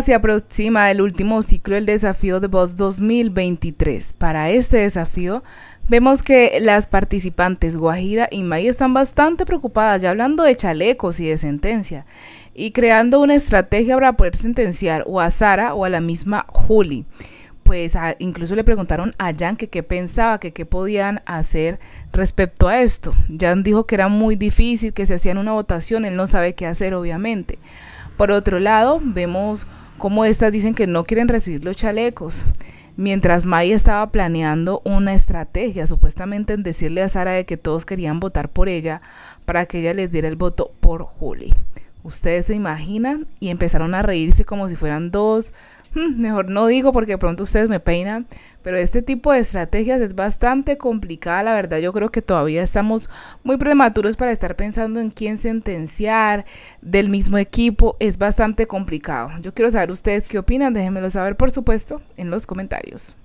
se aproxima el último ciclo, del desafío de Voz 2023. Para este desafío, vemos que las participantes Guajira y May están bastante preocupadas, ya hablando de chalecos y de sentencia, y creando una estrategia para poder sentenciar o a Sara o a la misma Juli. Pues incluso le preguntaron a Jan que qué pensaba, que qué podían hacer respecto a esto. Jan dijo que era muy difícil, que se hacían una votación, él no sabe qué hacer, obviamente. Por otro lado, vemos como estas dicen que no quieren recibir los chalecos. Mientras May estaba planeando una estrategia, supuestamente en decirle a Sara de que todos querían votar por ella para que ella les diera el voto por Julie. Ustedes se imaginan y empezaron a reírse como si fueran dos. Hmm, mejor no digo porque pronto ustedes me peinan. Pero este tipo de estrategias es bastante complicada. La verdad yo creo que todavía estamos muy prematuros para estar pensando en quién sentenciar del mismo equipo. Es bastante complicado. Yo quiero saber ustedes qué opinan. Déjenmelo saber por supuesto en los comentarios.